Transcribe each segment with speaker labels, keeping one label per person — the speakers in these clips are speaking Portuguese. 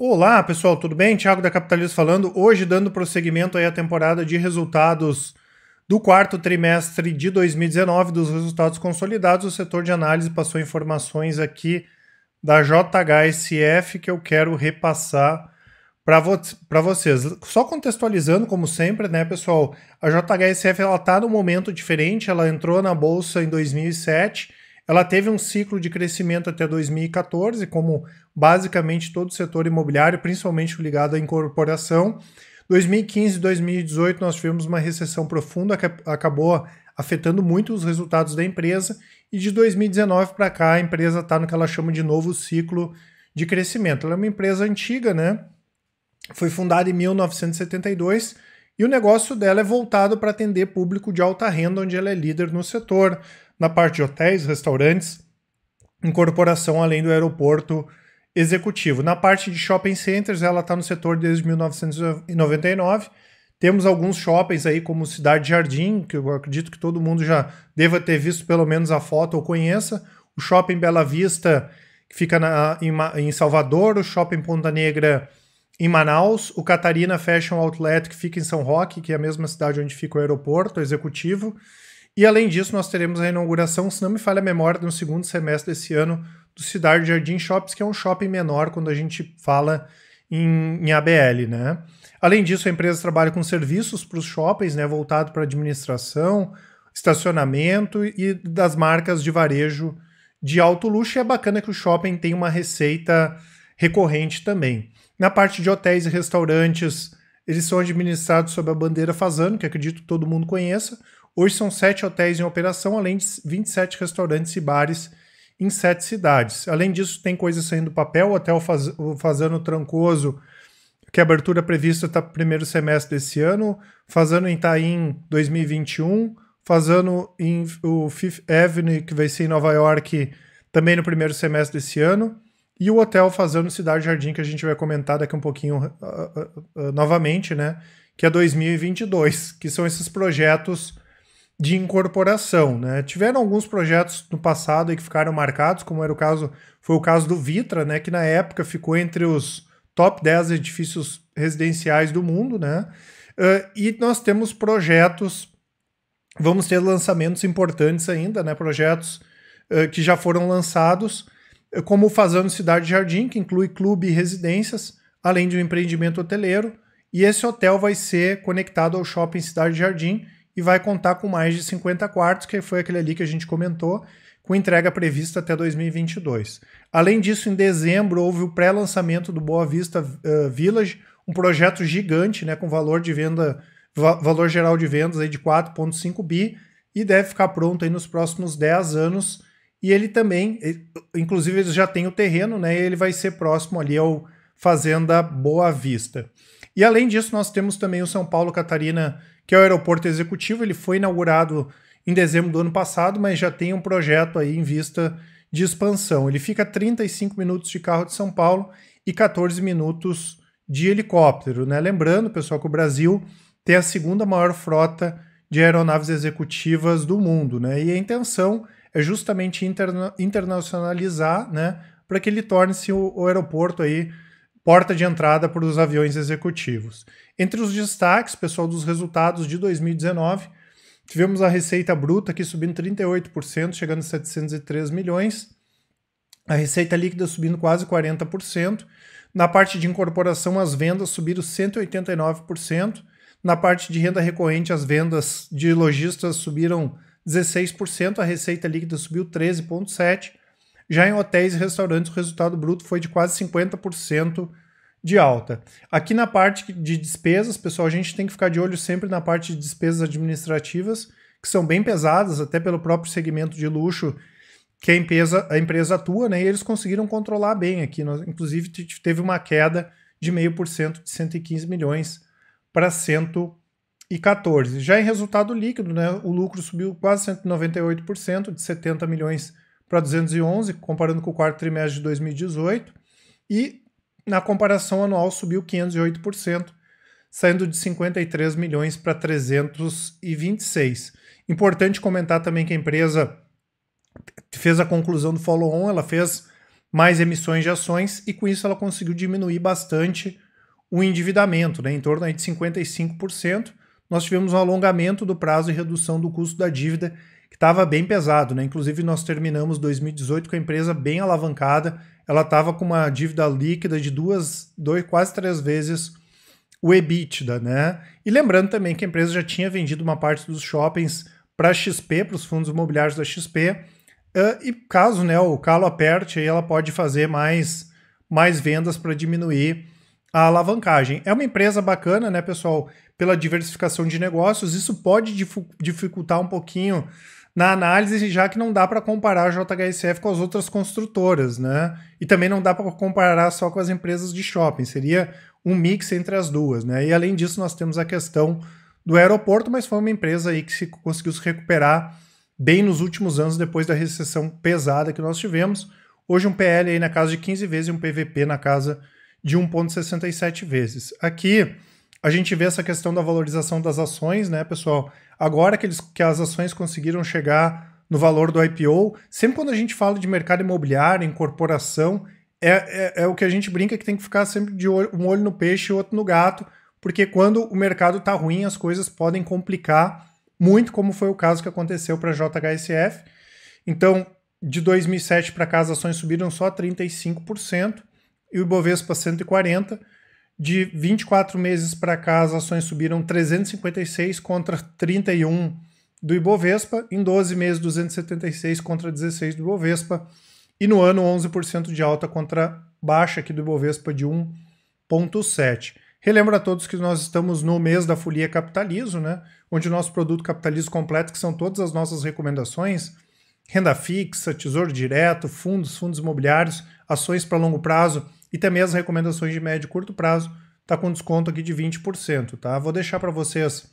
Speaker 1: Olá, pessoal, tudo bem? Thiago da Capitalismo falando. Hoje dando prosseguimento aí à temporada de resultados do quarto trimestre de 2019 dos resultados consolidados. O setor de análise passou informações aqui da JHSF que eu quero repassar para vo vocês. Só contextualizando, como sempre, né, pessoal? A JHSF ela tá num momento diferente. Ela entrou na bolsa em 2007 ela teve um ciclo de crescimento até 2014, como basicamente todo o setor imobiliário, principalmente ligado à incorporação. 2015 e 2018 nós tivemos uma recessão profunda que acabou afetando muito os resultados da empresa e de 2019 para cá a empresa está no que ela chama de novo ciclo de crescimento. Ela é uma empresa antiga, né? Foi fundada em 1972 e o negócio dela é voltado para atender público de alta renda, onde ela é líder no setor na parte de hotéis, restaurantes, incorporação além do aeroporto executivo. Na parte de shopping centers, ela está no setor desde 1999. Temos alguns shoppings aí, como Cidade Jardim, que eu acredito que todo mundo já deva ter visto pelo menos a foto ou conheça. O Shopping Bela Vista, que fica na, em, em Salvador. O Shopping Ponta Negra, em Manaus. O Catarina Fashion Outlet, que fica em São Roque, que é a mesma cidade onde fica o aeroporto executivo. E além disso, nós teremos a inauguração, se não me falha a memória, no segundo semestre desse ano, do Cidade Jardim Shops, que é um shopping menor quando a gente fala em, em ABL, né? Além disso, a empresa trabalha com serviços para os shoppings, né, voltado para administração, estacionamento e das marcas de varejo de alto luxo. E é bacana que o shopping tem uma receita recorrente também. Na parte de hotéis e restaurantes, eles são administrados sob a bandeira Fazano, que acredito que todo mundo conheça, Hoje são sete hotéis em operação, além de 27 restaurantes e bares em sete cidades. Além disso, tem coisas saindo do papel. O Hotel Fazano Trancoso, que a abertura prevista está para primeiro semestre desse ano. Fazano Itaim, 2021. Fazano em o Fifth Avenue, que vai ser em Nova York, também no primeiro semestre desse ano. E o Hotel Fazano Cidade Jardim, que a gente vai comentar daqui um pouquinho uh, uh, uh, novamente, né? Que é 2022, que são esses projetos de incorporação, né? Tiveram alguns projetos no passado que ficaram marcados, como era o caso, foi o caso do Vitra, né, que na época ficou entre os top 10 edifícios residenciais do mundo, né? Uh, e nós temos projetos, vamos ter lançamentos importantes ainda, né? Projetos uh, que já foram lançados, ah, como o Fazano Cidade Jardim, que inclui clube e residências, além de um empreendimento hoteleiro. E esse hotel vai ser conectado ao shopping Cidade Jardim, e vai contar com mais de 50 quartos, que foi aquele ali que a gente comentou, com entrega prevista até 2022. Além disso, em dezembro houve o pré-lançamento do Boa Vista uh, Village, um projeto gigante, né, com valor de venda, va valor geral de vendas aí de 4.5 bi e deve ficar pronto aí nos próximos 10 anos. E ele também, inclusive eles já têm o terreno, né? ele vai ser próximo ali ao Fazenda Boa Vista. E além disso, nós temos também o São Paulo Catarina que é o aeroporto executivo. Ele foi inaugurado em dezembro do ano passado, mas já tem um projeto aí em vista de expansão. Ele fica a 35 minutos de carro de São Paulo e 14 minutos de helicóptero. Né? Lembrando, pessoal, que o Brasil tem a segunda maior frota de aeronaves executivas do mundo, né? E a intenção é justamente interna internacionalizar, né? Para que ele torne-se o, o aeroporto aí porta de entrada para os aviões executivos. Entre os destaques, pessoal, dos resultados de 2019, tivemos a receita bruta aqui subindo 38%, chegando a 703 milhões. A receita líquida subindo quase 40%. Na parte de incorporação, as vendas subiram 189%. Na parte de renda recorrente, as vendas de lojistas subiram 16%, a receita líquida subiu 13,7%. Já em hotéis e restaurantes, o resultado bruto foi de quase 50% de alta. Aqui na parte de despesas, pessoal, a gente tem que ficar de olho sempre na parte de despesas administrativas, que são bem pesadas, até pelo próprio segmento de luxo que a empresa, a empresa atua, né? E eles conseguiram controlar bem aqui. Nós, inclusive, teve uma queda de 0,5% de 115 milhões para 114. Já em resultado líquido, né, o lucro subiu quase 198%, de 70 milhões para 211, comparando com o quarto trimestre de 2018, e na comparação anual subiu 508%, saindo de 53 milhões para 326. Importante comentar também que a empresa fez a conclusão do follow-on, ela fez mais emissões de ações e com isso ela conseguiu diminuir bastante o endividamento, né, em torno aí de 55%. Nós tivemos um alongamento do prazo e redução do custo da dívida que estava bem pesado, né? Inclusive, nós terminamos 2018 com a empresa bem alavancada. Ela estava com uma dívida líquida de duas, dois, quase três vezes o EBITDA, né? E lembrando também que a empresa já tinha vendido uma parte dos shoppings para a XP, para os fundos imobiliários da XP. Uh, ah, e caso né, o calo aperte, aí ela pode fazer mais, mais vendas para diminuir a alavancagem. É uma empresa bacana, né, pessoal, pela diversificação de negócios. Isso pode dificultar um pouquinho na análise, já que não dá para comparar a JHSF com as outras construtoras, né? E também não dá para comparar só com as empresas de shopping, seria um mix entre as duas, né? E além disso, nós temos a questão do aeroporto, mas foi uma empresa aí que se, conseguiu se recuperar bem nos últimos anos depois da recessão pesada que nós tivemos. Hoje um PL aí na casa de 15 vezes e um PVP na casa de 1.67 vezes. Aqui a gente vê essa questão da valorização das ações, né, pessoal? Agora que, eles, que as ações conseguiram chegar no valor do IPO, sempre quando a gente fala de mercado imobiliário, incorporação, é, é, é o que a gente brinca que tem que ficar sempre de olho, um olho no peixe e outro no gato, porque quando o mercado está ruim, as coisas podem complicar muito, como foi o caso que aconteceu para a JHSF. Então, de 2007 para cá, as ações subiram só 35% e o Ibovespa 140%. De 24 meses para cá, as ações subiram 356 contra 31 do Ibovespa, em 12 meses 276 contra 16 do Ibovespa, e no ano 11% de alta contra baixa aqui do Ibovespa de 1.7. Relembro a todos que nós estamos no mês da folia capitalismo, né? Onde o nosso produto capitalismo completo, que são todas as nossas recomendações, renda fixa, tesouro direto, fundos, fundos imobiliários, ações para longo prazo, e também as recomendações de médio e curto prazo, está com desconto aqui de 20%. Tá? Vou deixar para vocês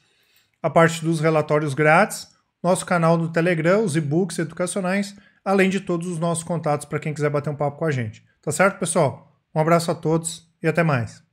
Speaker 1: a parte dos relatórios grátis, nosso canal no Telegram, os e-books educacionais, além de todos os nossos contatos para quem quiser bater um papo com a gente. Tá certo, pessoal? Um abraço a todos e até mais.